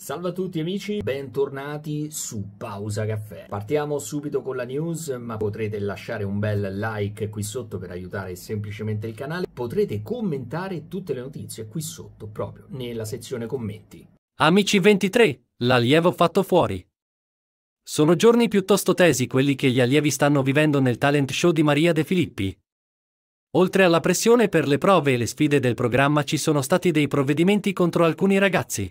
Salve a tutti amici, bentornati su Pausa Caffè. Partiamo subito con la news, ma potrete lasciare un bel like qui sotto per aiutare semplicemente il canale. Potrete commentare tutte le notizie qui sotto, proprio nella sezione commenti. Amici 23, l'allievo fatto fuori. Sono giorni piuttosto tesi quelli che gli allievi stanno vivendo nel talent show di Maria De Filippi. Oltre alla pressione per le prove e le sfide del programma ci sono stati dei provvedimenti contro alcuni ragazzi.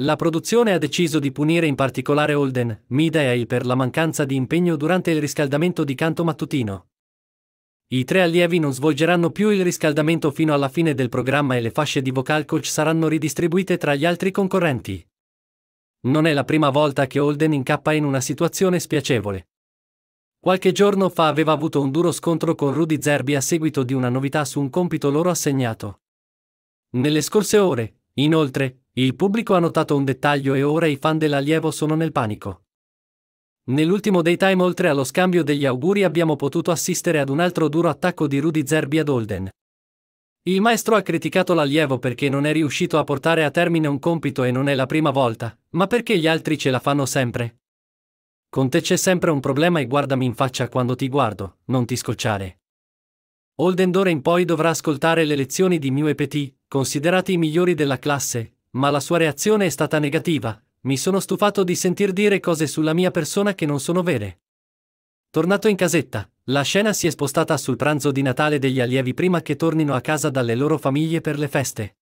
La produzione ha deciso di punire in particolare Holden, Mida e Ail per la mancanza di impegno durante il riscaldamento di canto mattutino. I tre allievi non svolgeranno più il riscaldamento fino alla fine del programma e le fasce di vocal coach saranno ridistribuite tra gli altri concorrenti. Non è la prima volta che Holden incappa in una situazione spiacevole. Qualche giorno fa aveva avuto un duro scontro con Rudy Zerbi a seguito di una novità su un compito loro assegnato. Nelle scorse ore, inoltre, il pubblico ha notato un dettaglio e ora i fan dell'allievo sono nel panico. Nell'ultimo daytime oltre allo scambio degli auguri abbiamo potuto assistere ad un altro duro attacco di Rudy Zerbi ad Holden. Il maestro ha criticato l'allievo perché non è riuscito a portare a termine un compito e non è la prima volta, ma perché gli altri ce la fanno sempre? Con te c'è sempre un problema e guardami in faccia quando ti guardo, non ti scocciare. Holden d'ora in poi dovrà ascoltare le lezioni di Mew e Petit, considerati i migliori della classe, ma la sua reazione è stata negativa. Mi sono stufato di sentir dire cose sulla mia persona che non sono vere. Tornato in casetta, la scena si è spostata sul pranzo di Natale degli allievi prima che tornino a casa dalle loro famiglie per le feste.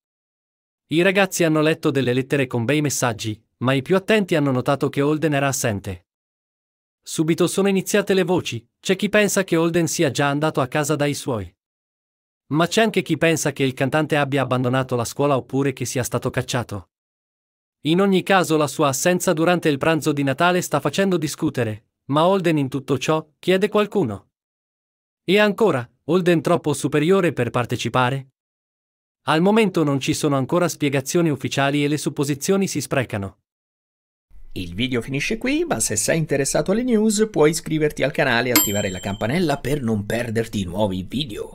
I ragazzi hanno letto delle lettere con bei messaggi, ma i più attenti hanno notato che Holden era assente. Subito sono iniziate le voci, c'è chi pensa che Holden sia già andato a casa dai suoi. Ma c'è anche chi pensa che il cantante abbia abbandonato la scuola oppure che sia stato cacciato. In ogni caso la sua assenza durante il pranzo di Natale sta facendo discutere, ma Holden in tutto ciò chiede qualcuno. E ancora, Holden troppo superiore per partecipare? Al momento non ci sono ancora spiegazioni ufficiali e le supposizioni si sprecano. Il video finisce qui, ma se sei interessato alle news puoi iscriverti al canale e attivare la campanella per non perderti nuovi video.